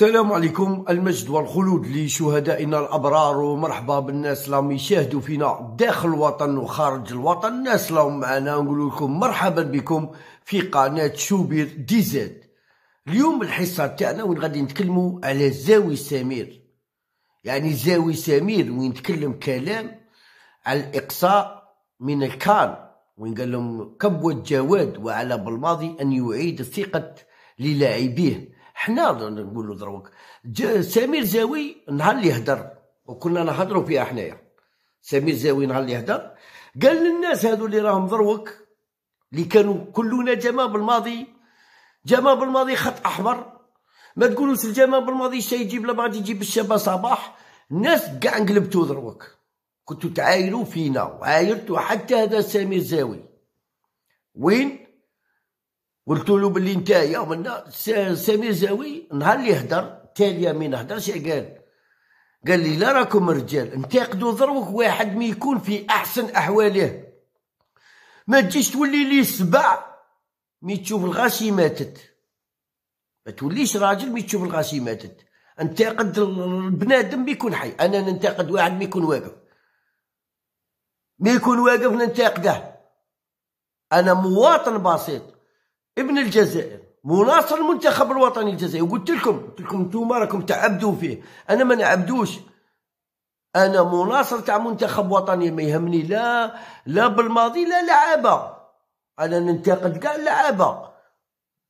السلام عليكم المجد والخلود لشهدائنا الابرار ومرحبا بالناس اللي يشاهدوا فينا داخل الوطن وخارج الوطن الناس اللي معنا نقول لكم مرحبا بكم في قناه شوبير دي زاد اليوم الحصه تاعنا وين غادي نتكلموا على زاوي سمير يعني زاوي سمير وين نتكلم كلام على الاقصاء من الكان وين قال لهم كبوة جواد وعلى بالماضي ان يعيد ثقه للاعبيه حنا نقولوا دروك سمير زاوي نهار اللي هدر وكنا نهضروا فيها حنايا سمير زاوي نهار اللي هدر قال للناس هذو اللي راهم دروك اللي كانوا كلنا جما بالماضي جما بالماضي خط احمر ما تقولوش الجماعه بالماضي شي يجيب لا بعد يجيب الشباب صباح الناس كاع انقلبتو دروك كنتو تعايروا فينا وعايرتوا حتى هذا سمير زاوي وين قلت له باللي نتايا قلنا سمير زاوي نهار اللي هدر تالي ما نهدرش قال قال لي لا راكم رجال انتقدوا ضروك واحد ما يكون في احسن احواله ما تجيش تولي لي سبع مي تشوف الغاشي ماتت ما توليش راجل مي تشوف الغاشي ماتت انتقد البنادم بيكون حي انا ننتقد واحد ما يكون واقف ما يكون واقف ننتقده انا مواطن بسيط ابن الجزائر مناصر المنتخب الوطني الجزائري وقلت لكم قلت لكم انتم راكم تعبدوا فيه انا ما نعبدوش انا مناصر تاع منتخب وطني ما يهمني لا لا بالماضي لا لعابه انا ننتقد كاع اللعابه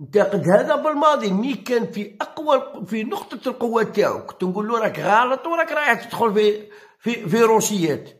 ننتقد هذا بالماضي مي كان في اقوى في نقطه القوه تاعو كنت نقول له راك غلط وراك رايح تدخل في في في روشيات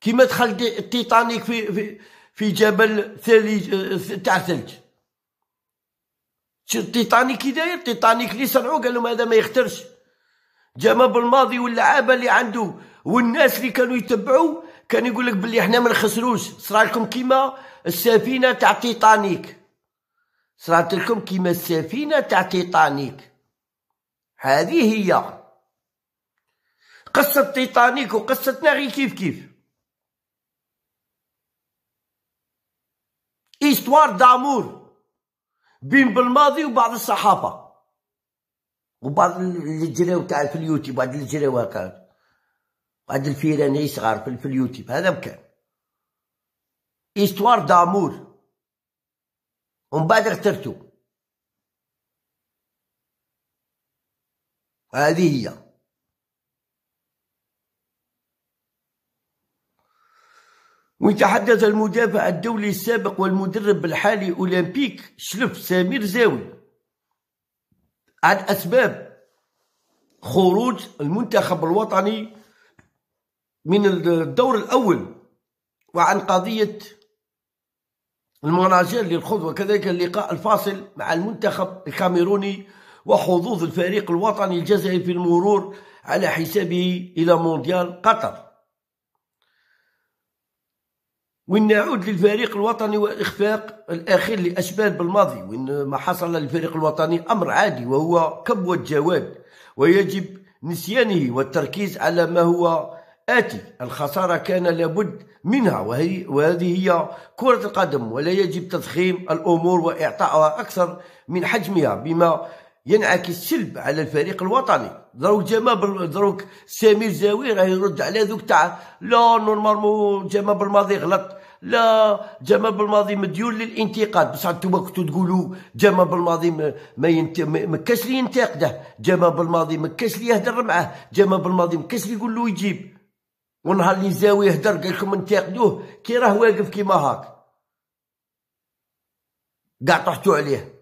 كيما دخل التيتانيك في في في جبل ثلج تاع ثلج شو التيتانيك كي داير التيتانيك اللي صنعوه قال لهم هذا ما يخترش جا بالماضي واللعابه اللي عنده والناس اللي كانوا يتبعوا كان يقول لك باللي احنا ما نخسروش صرا لكم كيما السفينه تاع تيتانيك صرات لكم كيما السفينه تاع تيتانيك هذه هي قصه تيتانيك وقصتنا غير كيف كيف زيستوار دامور بين بالماضي وبعض الصحافه وبعض اللي جراو تاع في اليوتيوب بعض اللي جراو هكا بعض الفيران صغار في, في اليوتيوب هذا بكان ايستوار دامور ومن بعد اخترتو هذه هي تحدث المدافع الدولي السابق والمدرب الحالي أولمبيك شلف سمير زاوي عن أسباب خروج المنتخب الوطني من الدور الأول وعن قضية المناجاة للخوض وكذلك اللقاء الفاصل مع المنتخب الكاميروني وحظوظ الفريق الوطني الجزائري في المرور على حسابه إلى مونديال قطر وين نعود للفريق الوطني والإخفاق الأخير لاسباب بالماضي وإن ما حصل للفريق الوطني أمر عادي وهو كبوة جواد ويجب نسيانه والتركيز على ما هو آتي الخسارة كان لابد منها وهي وهذه هي كرة القدم ولا يجب تضخيم الأمور وإعطائها أكثر من حجمها بما ينعكس سلب على الفريق الوطني دروك جما دروك سمير زاوي راه يرد على ذوك تاع لا نورمالمون جما بالماضي غلط لا جما بالماضي مديون للانتقاد بصح انتوما كنتو تقولوا جما بالماضي ما ينت... ما لي ينتقده جما بالماضي ما لي يهدر معاه جما بالماضي ما لي يقول له يجيب ونهار اللي زاوي يهدر قال لكم انتقدوه كي راه واقف كيما هاك قاع طحتوا عليه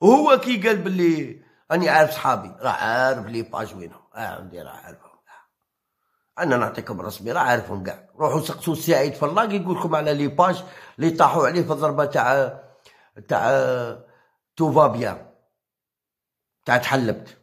وهو كي قال باللي راني عارف صحابي راه عارف لي باج وينهم اه عندي راه عارفهم انا نعطيكم رسمي راه عارفهم كاع روحوا سقسوا في اللاك يقول لكم على لي باج اللي طاحوا عليه في الضربه تاع تاع توفا بيان تاع تحلبت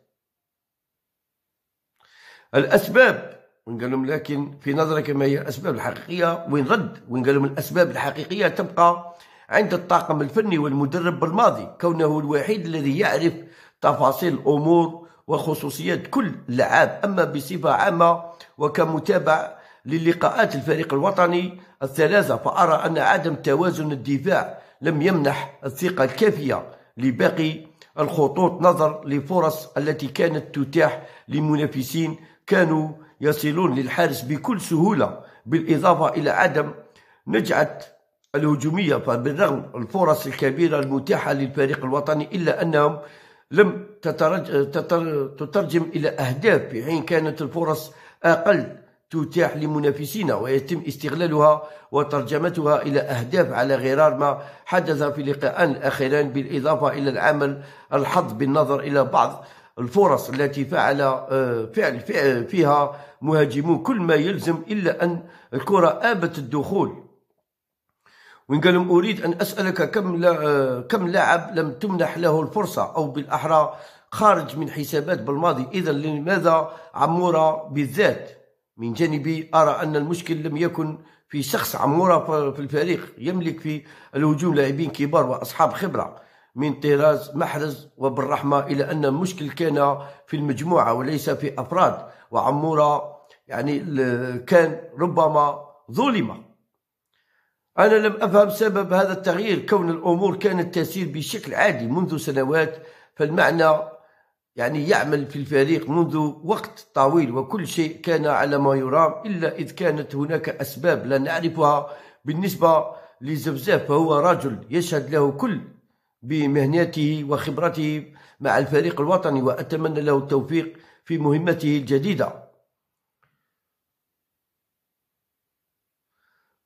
الاسباب قال لهم لكن في نظرك ما هي الاسباب الحقيقيه وين رد وين قال لهم الاسباب الحقيقيه تبقى عند الطاقم الفني والمدرب بالماضي كونه الوحيد الذي يعرف تفاصيل الأمور وخصوصيات كل لعاب أما بصفة عامة وكمتابع للقاءات الفريق الوطني الثلاثة فأرى أن عدم توازن الدفاع لم يمنح الثقة الكافية لباقي الخطوط نظر لفرص التي كانت تتاح لمنافسين كانوا يصلون للحارس بكل سهولة بالإضافة إلى عدم نجعة الهجومية فبالرغم الفرص الكبيرة المتاحة للفريق الوطني إلا أنهم لم تترجم إلى أهداف في حين كانت الفرص أقل تتاح لمنافسينا ويتم استغلالها وترجمتها إلى أهداف على غرار ما حدث في لقاءان الأخيران بالإضافة إلى العمل الحظ بالنظر إلى بعض الفرص التي فعل فعل, فعل فيها مهاجمون كل ما يلزم إلا أن الكرة آبت الدخول وين قال لهم أريد أن أسألك كم كم لاعب لم تمنح له الفرصة أو بالأحرى خارج من حسابات بالماضي إذا لماذا عمورة بالذات من جانبي أرى أن المشكل لم يكن في شخص عمورة في الفريق يملك في الهجوم لاعبين كبار وأصحاب خبرة من طراز محرز وبالرحمة إلى أن المشكل كان في المجموعة وليس في أفراد وعمورة يعني كان ربما ظلم أنا لم أفهم سبب هذا التغيير كون الأمور كانت تسير بشكل عادي منذ سنوات فالمعنى يعني يعمل في الفريق منذ وقت طويل وكل شيء كان على ما يرام إلا إذ كانت هناك أسباب لا نعرفها بالنسبة لزفزاف فهو رجل يشهد له كل بمهنته وخبرته مع الفريق الوطني وأتمنى له التوفيق في مهمته الجديدة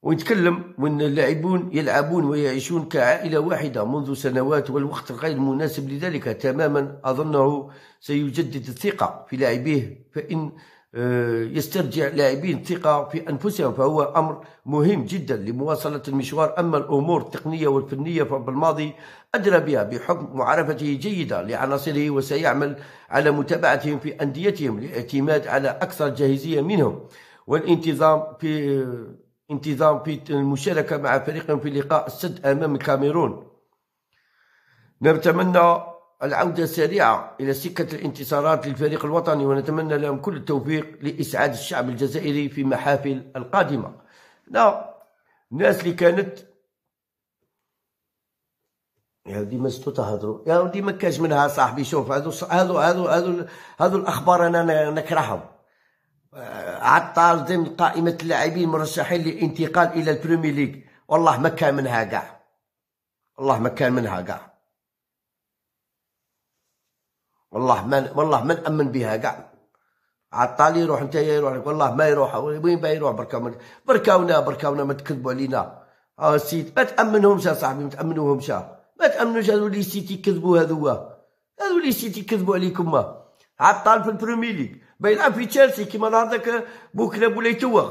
ويتكلم وأن اللاعبون يلعبون ويعيشون كعائلة واحدة منذ سنوات والوقت غير مناسب لذلك تماما أظنه سيجدد الثقة في لاعبيه فإن آه، يسترجع لاعبين الثقة في أنفسهم فهو أمر مهم جدا لمواصلة المشوار أما الأمور التقنية والفنية فبالماضي أدرى بها بحكم معرفته جيدة لعناصره وسيعمل على متابعتهم في أنديتهم للاعتماد على أكثر جاهزية منهم والانتظام في انتظام في المشاركة مع فريقهم في لقاء السد أمام الكاميرون نتمنى العودة السريعة إلى سكة الانتصارات للفريق الوطني ونتمنى لهم كل التوفيق لإسعاد الشعب الجزائري في محافل القادمة لا الناس اللي كانت يا ديما ستو تهضروا يا ما كاش منها صاحبي شوف هذو هذو هذو هذو, هذو الاخبار انا نكرههم عطار ضمن قائمه اللاعبين المرشحين للانتقال الى البريمير ليج، والله ما كان منها كاع والله ما كان منها كاع والله ما والله ما نامن بها كاع عطالي يروح انت يروح لك والله ما يروح وين باه يروح بركا بركاونا بركاونا ما تكذبوا علينا اه سيت ما تامنهمش صاحبي ما تامنوهمش ما تامنوش هذو لي سيتي كذبوا هذوا هذو لي سيتي كذبوا عليكم ما عطال في البريمير ليج. بيلعب في تشيلسي كيما نهار ذاك بوكلا بوليتوا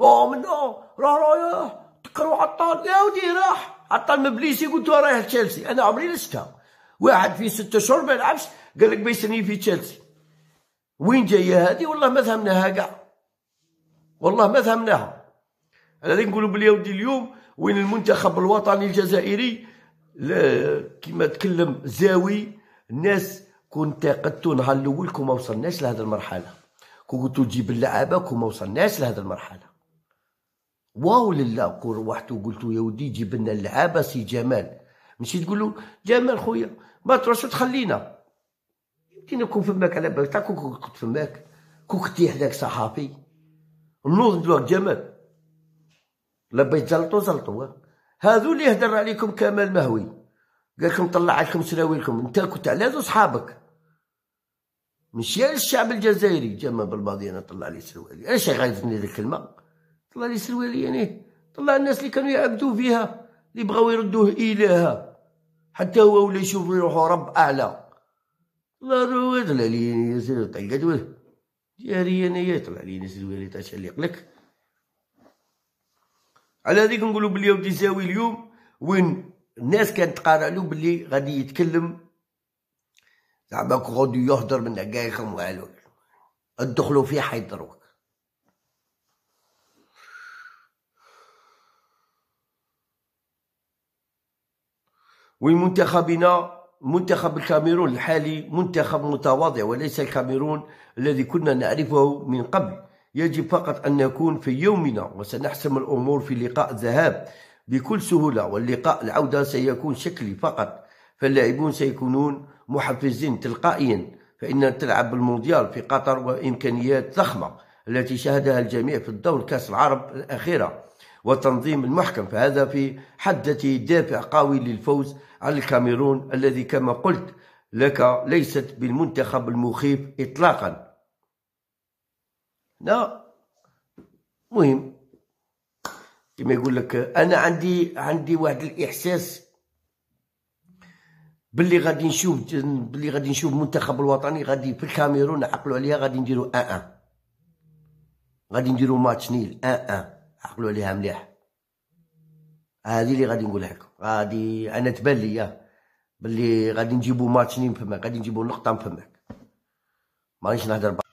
او من راه راه تكروا عطال يا ودي راح عطال مبليسي قلت له رايح تشيلسي انا عمري لستها واحد في ستة شهور ما يلعبش قال لك بيسني في تشيلسي وين جايه هذه والله ما فهمناها كاع والله ما فهمناها انا نقولوا بلي ودي اليوم وين المنتخب الوطني الجزائري كيما تكلم زاوي الناس كنت قد نهار الاول كون ما وصلناش لهذه المرحله كون قلتو جيب اللعابه كون ما وصلناش لهذه المرحله واو لله كون روحت وقلت يا ودي جيب لنا اللعابه سي جمال ماشي تقول جمال خويا ما تروحش تخلينا يمكن نكون فماك على بالك تاع كون كنت فماك كون كنتي حداك صحافي نوض ندوك جمال لبيت زلطو زلطو هذو اللي يهدر عليكم كمال مهوي قال لكم نطلع لكم سراويلكم انت كنت على اصحابك مش يا الشعب الجزائري جمع بالماضي انا طلع لي سروالي انا شي غايظني ذيك الكلمه طلع لي سروالي يعني طلع الناس اللي كانوا يعبدوا فيها اللي بغاو يردوه الهه حتى هو ولا يشوف روحو رب اعلى لا رويد لا لي يزيد طيقت وله جاري انا يطلع لي ناس طيب، الوالي لك على هذيك نقولوا بلي ودي زاوي اليوم وين الناس كانت تقارع له بلي غادي يتكلم زعما غادي يهضر من حكايكم والو تدخلوا فيه حيضروك ومنتخبنا منتخب الكاميرون الحالي منتخب متواضع وليس الكاميرون الذي كنا نعرفه من قبل يجب فقط أن نكون في يومنا وسنحسم الأمور في لقاء الذهاب بكل سهولة واللقاء العودة سيكون شكلي فقط فاللاعبون سيكونون محفزين تلقائيا فإننا تلعب بالمونديال في قطر وإمكانيات ضخمة التي شهدها الجميع في الدور كأس العرب الأخيرة والتنظيم المحكم فهذا في حد ذاته دافع قوي للفوز على الكاميرون الذي كما قلت لك ليست بالمنتخب المخيف إطلاقا لا مهم كما يقول لك انا عندي عندي واحد الاحساس باللي غادي نشوف باللي غادي نشوف المنتخب الوطني غادي في الكاميرون عقلوا عليها غادي نديروا ان آه ان آه. غادي نديروا ماتش نيل ان آه ان آه. عقلوا عليها مليح هذه اللي غادي نقولها لكم غادي انا تبان لي باللي غادي نجيبوا ماتش نيل فما غادي نجيبوا نقطه فما مانيش نهضر